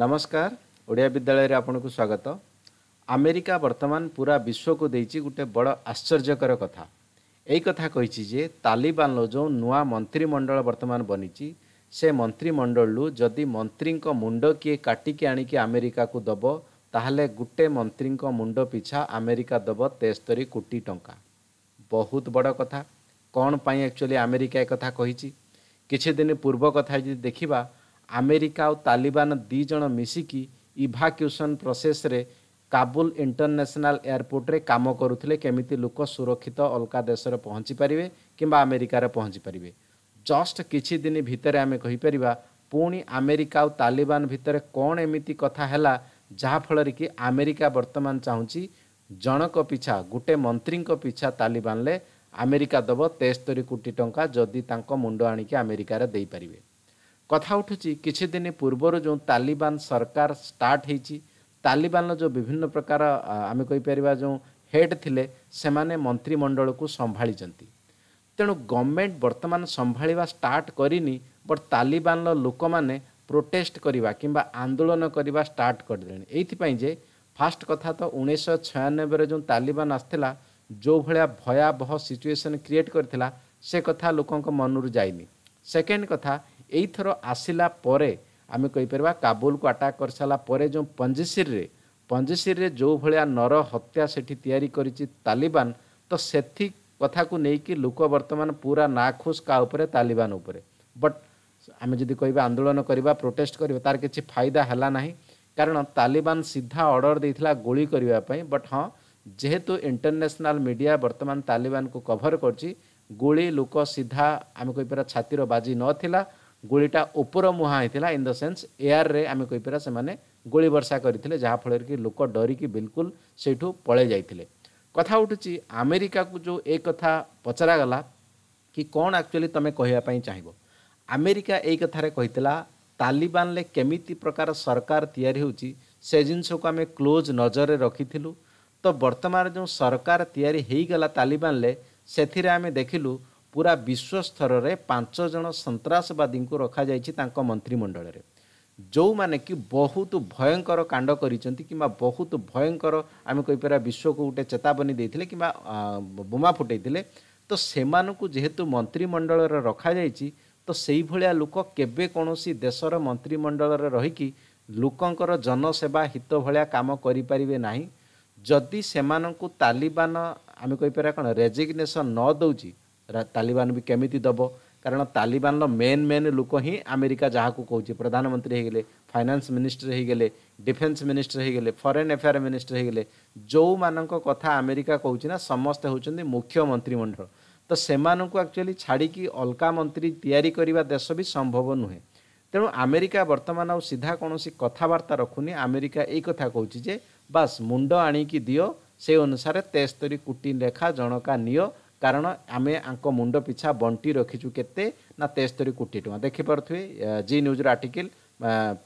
ନମସ୍କାର ଓଡ଼ିଆ ବିଦ୍ୟାଳୟରେ ଆପଣଙ୍କୁ ସ୍ୱାଗତ ଆମେରିକା ବର୍ତ୍ତମାନ ପୁରା ବିଶ୍ୱକୁ ଦେଇଛି ଗୋଟେ ବଡ଼ ଆଶ୍ଚର୍ଯ୍ୟକର କଥା ଏଇ କଥା କହିଛି ଯେ ତାଲିବାନର ଯେଉଁ ନୂଆ ମନ୍ତ୍ରୀମଣ୍ଡଳ ବର୍ତ୍ତମାନ ବନିଛି ସେ ମନ୍ତ୍ରୀମଣ୍ଡଳରୁ ଯଦି ମନ୍ତ୍ରୀଙ୍କ ମୁଣ୍ଡ କିଏ କାଟିକି ଆଣିକି ଆମେରିକାକୁ ଦେବ ତାହେଲେ ଗୋଟେ ମନ୍ତ୍ରୀଙ୍କ ମୁଣ୍ଡ ପିଛା ଆମେରିକା ଦେବ ତେସ୍ତରି କୋଟି ଟଙ୍କା ବହୁତ ବଡ଼ କଥା କ'ଣ ପାଇଁ ଆକ୍ଚୁଆଲି ଆମେରିକା ଏକଥା କହିଛି କିଛି ଦିନ ପୂର୍ବ କଥା ଯଦି ଦେଖିବା ଆମେରିକା ଆଉ ତାଲିବାନ ଦୁଇ ଜଣ ମିଶିକି ଇଭାକ୍ୟୁସନ୍ ପ୍ରୋସେସ୍ରେ କାବୁଲ ଇଣ୍ଟରନ୍ୟାସନାଲ ଏୟାରପୋର୍ଟରେ କାମ କରୁଥିଲେ କେମିତି ଲୋକ ସୁରକ୍ଷିତ ଅଲଗା ଦେଶରେ ପହଞ୍ଚି ପାରିବେ କିମ୍ବା ଆମେରିକାରେ ପହଞ୍ଚି ପାରିବେ ଜଷ୍ଟ କିଛି ଦିନ ଭିତରେ ଆମେ କହିପାରିବା ପୁଣି ଆମେରିକା ଆଉ ତାଲିବାନ ଭିତରେ କ'ଣ ଏମିତି କଥା ହେଲା ଯାହାଫଳରେ କି ଆମେରିକା ବର୍ତ୍ତମାନ ଚାହୁଁଛି ଜଣକ ପିଛା ଗୋଟେ ମନ୍ତ୍ରୀଙ୍କ ପିଛା ତାଲିବାନରେ ଆମେରିକା ଦେବ ତେସ୍ତରୀ କୋଟି ଟଙ୍କା ଯଦି ତାଙ୍କ ମୁଣ୍ଡ ଆଣିକି ଆମେରିକାରେ ଦେଇପାରିବେ କଥା ଉଠୁଛି କିଛି ଦିନ ପୂର୍ବରୁ ଯେଉଁ ତାଲିବାନ ସରକାର ଷ୍ଟାର୍ଟ ହୋଇଛି ତାଲିବାନର ଯେଉଁ ବିଭିନ୍ନ ପ୍ରକାର ଆମେ କହିପାରିବା ଯେଉଁ ହେଡ୍ ଥିଲେ ସେମାନେ ମନ୍ତ୍ରିମଣ୍ଡଳକୁ ସମ୍ଭାଳିଛନ୍ତି ତେଣୁ ଗଭର୍ଣ୍ଣମେଣ୍ଟ ବର୍ତ୍ତମାନ ସମ୍ଭାଳିବା ଷ୍ଟାର୍ଟ କରିନି ବଟ୍ ତାଲିବାନର ଲୋକମାନେ ପ୍ରୋଟେଷ୍ଟ କରିବା କିମ୍ବା ଆନ୍ଦୋଳନ କରିବା ଷ୍ଟାର୍ଟ କରିଦେଲେଣି ଏଇଥିପାଇଁ ଯେ ଫାଷ୍ଟ କଥା ତ ଉଣେଇଶହ ଛୟାନବେରେ ଯେଉଁ ତାଲିବାନ ଆସିଥିଲା ଯେଉଁ ଭଳିଆ ଭୟାବହ ସିଚୁଏସନ୍ କ୍ରିଏଟ୍ କରିଥିଲା ସେ କଥା ଲୋକଙ୍କ ମନରୁ ଯାଇନି ସେକେଣ୍ଡ କଥା ଏଇଥର ଆସିଲା ପରେ ଆମେ କହିପାରିବା କାବୁଲକୁ ଆଟାକ୍ କରିସାରିଲା ପରେ ଯେଉଁ ପଞ୍ଜିସିରରେ ପଞ୍ଜିଶିରରେ ଯେଉଁ ଭଳିଆ ନର ହତ୍ୟା ସେଠି ତିଆରି କରିଛି ତାଲିବାନ ତ ସେଥି କଥାକୁ ନେଇକି ଲୋକ ବର୍ତ୍ତମାନ ପୁରା ନା ଖୁସ୍ କା ଉପରେ ତାଲିବାନ ଉପରେ ବଟ୍ ଆମେ ଯଦି କହିବା ଆନ୍ଦୋଳନ କରିବା ପ୍ରୋଟେଷ୍ଟ କରିବା ତା'ର କିଛି ଫାଇଦା ହେଲା ନାହିଁ କାରଣ ତାଲିବାନ ସିଧା ଅର୍ଡ଼ର ଦେଇଥିଲା ଗୁଳି କରିବା ପାଇଁ ବଟ୍ ହଁ ଯେହେତୁ ଇଣ୍ଟରନ୍ୟାସନାଲ୍ ମିଡ଼ିଆ ବର୍ତ୍ତମାନ ତାଲିବାନକୁ କଭର କରୁଛି ଗୁଳି ଲୋକ ସିଧା ଆମେ କହିପାରିବା ଛାତିର ବାଜି ନଥିଲା गुड़टा ऊपर मुहाँ होता इन द सेन्स एयर रे आम कहीपर से गुड़ वर्षा करते जहाँ फल लोक डरिकी बिलकुल से पल जाइए कथा उठू आमेरिका को जो एक पचरा गला कि कौन आकचुअली तुम्हें कहवापी चाह आमेरिका एक कथार कही तालिबान ने केमी प्रकार सरकार या जिनस को आम क्लोज नजर में रखी तो बर्तमान जो सरकार तैयारी होगला तालिबान से आम देखिलु ପୁରା ବିଶ୍ୱସ୍ତରରେ ପାଞ୍ଚ ଜଣ ସନ୍ତାସବାଦୀଙ୍କୁ ରଖାଯାଇଛି ତାଙ୍କ ମନ୍ତ୍ରିମଣ୍ଡଳରେ ଯେଉଁମାନେ କି ବହୁତ ଭୟଙ୍କର କାଣ୍ଡ କରିଛନ୍ତି କିମ୍ବା ବହୁତ ଭୟଙ୍କର ଆମେ କହିପାରିବା ବିଶ୍ୱକୁ ଗୋଟେ ଚେତାବନୀ ଦେଇଥିଲେ କିମ୍ବା ବୋମା ଫୁଟେଇଥିଲେ ତ ସେମାନଙ୍କୁ ଯେହେତୁ ମନ୍ତ୍ରିମଣ୍ଡଳରେ ରଖାଯାଇଛି ତ ସେଇଭଳିଆ ଲୋକ କେବେ କୌଣସି ଦେଶର ମନ୍ତ୍ରିମଣ୍ଡଳରେ ରହିକି ଲୋକଙ୍କର ଜନସେବା ହିତ ଭଳିଆ କାମ କରିପାରିବେ ନାହିଁ ଯଦି ସେମାନଙ୍କୁ ତାଲିବାନ ଆମେ କହିପାରିବା କ'ଣ ରେଜିଗ୍ନେସନ୍ ନ ଦେଉଛି ତାଲିବାନ ବି କେମିତି ଦେବ କାରଣ ତାଲିବାନର ମେନ୍ ମେନ୍ ଲୋକ ହିଁ ଆମେରିକା ଯାହାକୁ କହୁଛି ପ୍ରଧାନମନ୍ତ୍ରୀ ହେଇଗଲେ ଫାଇନାନ୍ସ ମିନିଷ୍ଟର ହେଇଗଲେ ଡିଫେନ୍ସ ମିନିଷ୍ଟର ହେଇଗଲେ ଫରେନ୍ ଆଫେୟାର ମିନିଷ୍ଟର ହେଇଗଲେ ଯେଉଁମାନଙ୍କ କଥା ଆମେରିକା କହୁଛି ନା ସମସ୍ତେ ହେଉଛନ୍ତି ମୁଖ୍ୟ ମନ୍ତ୍ରିମଣ୍ଡଳ ତ ସେମାନଙ୍କୁ ଆକ୍ଚୁଆଲି ଛାଡ଼ିକି ଅଲଗା ମନ୍ତ୍ରୀ ତିଆରି କରିବା ଦେଶ ବି ସମ୍ଭବ ନୁହେଁ ତେଣୁ ଆମେରିକା ବର୍ତ୍ତମାନ ଆଉ ସିଧା କୌଣସି କଥାବାର୍ତ୍ତା ରଖୁନି ଆମେରିକା ଏଇ କଥା କହୁଛି ଯେ ବାସ୍ ମୁଣ୍ଡ ଆଣିକି ଦିଅ ସେ ଅନୁସାରେ ତେସ୍ତରୀ କୋଟି ଲେଖା ଜଣକା ନିଅ কারণ আমি আঙ্ক মুন্ড পিছা বন্টি রখিছু কেতে না তেস্তরি কোটি টঙ্কা দেখিপারে জি নিউজর article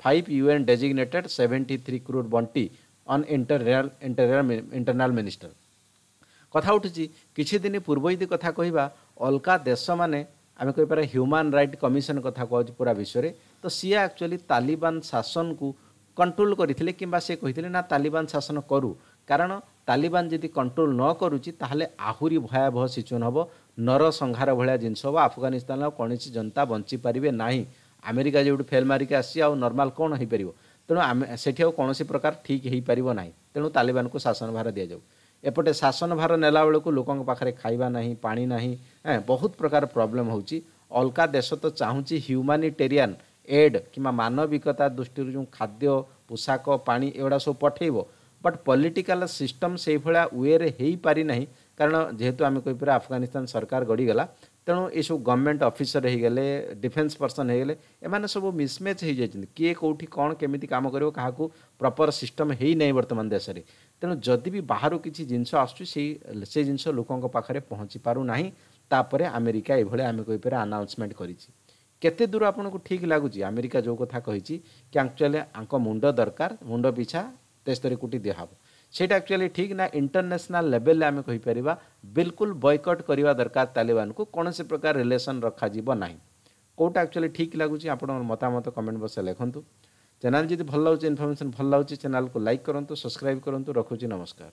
five UN designated seventy three crore বন্টি on internal internal internal minister কথা উঠুଛି କିଛି ଦିନ ପୂର୍ବ ଯଦି କଥା କହିବା ଅଲଗା ଦେଶମାନେ ଆମେ କହିପାରିବା ହ୍ୟୁମାନ୍ ରାଇଟ୍ କମିଶନ୍ କଥା କୁହାଯାଉଛି ପୁରା ବିଶ୍ୱରେ ତ ସିଏ ଆକ୍ଚୁଆଲି ତାଲିବାନ ଶାସନକୁ କଣ୍ଟ୍ରୋଲ୍ କରିଥିଲେ କିମ୍ବା ସେ କହିଥିଲେ ନା ତାଲିବାନ ଶାସନ କରୁ କାରଣ ତାଲିବାନ ଯଦି କଣ୍ଟ୍ରୋଲ ନ କରୁଛି ତାହେଲେ ଆହୁରି ଭୟାବହ ସିଚୁଏସନ୍ ହେବ ନରସଂହାର ଭଳିଆ ଜିନିଷ ହେବ ଆଫଗାନିସ୍ତାନ ଆଉ କୌଣସି ଜନତା ବଞ୍ଚିପାରିବେ ନାହିଁ ଆମେରିକା ଯେଉଁଠୁ ଫେଲ୍ ମାରିକି ଆସିଛି ଆଉ ନର୍ମାଲ୍ କ'ଣ ହୋଇପାରିବ ତେଣୁ ଆମେ ସେଠି ଆଉ କୌଣସି ପ୍ରକାର ଠିକ୍ ହୋଇପାରିବ ନାହିଁ ତେଣୁ ତାଲିବାନକୁ ଶାସନ ଭାର ଦିଆଯାଉ ଏପଟେ ଶାସନ ଭାର ନେଲା ବେଳକୁ ଲୋକଙ୍କ ପାଖରେ ଖାଇବା ନାହିଁ ପାଣି ନାହିଁ ବହୁତ ପ୍ରକାର ପ୍ରୋବ୍ଲେମ୍ ହେଉଛି ଅଲଗା ଦେଶ ତ ଚାହୁଁଛି ହ୍ୟୁମାନିଟେରିଆନ୍ ଏଡ୍ କିମ୍ବା ମାନବିକତା ଦୃଷ୍ଟିରୁ ଯେଉଁ ଖାଦ୍ୟ ପୋଷାକ ପାଣି ଏଗୁଡ଼ା ସବୁ ପଠାଇବ बट पॉलिटिकल सिस्टम से भाया वे पारिना कारण जेहेतु आम कहीपर आफगानिस्तान सरकार गढ़ीगला तेणु ये सब गवर्नमेंट अफिसर हो गले डिफेन्स पर्सन हो गले एम सब मिसमेच हो जाए किए कौटि कौन केमी काम कर प्रपर सिस्टम होना बर्तमान देश में तेणु जदि भी बाहर किसी जिनस आस जिन लोकों पाखे पहुँची पारना तापर आमेरिका ये आम कहीपर आनाउन्समेंट करते दूर आपको ठीक लगुच आमेरिका जो कथा कही कि आकचुअली मुंड दरकार मुंड पिछा तेस्तरी कोटी दिहब सेटा एक्चुअली ठीक ना इंटरनेशनल लेवल ले आम कहीपर बिल्कुल बयकट करवा दरकार तालिबान को कौन से प्रकार रिलेसन रखा रखना कौटा एक्चुअली ठीक लगुच मतामत कमेंट बक्स लिखुद चैनल जी भल लगे इनफर्मेसन भल लगे चैनल को लाइक करूँ सब्सक्राइब करूँ रखुच नमस्कार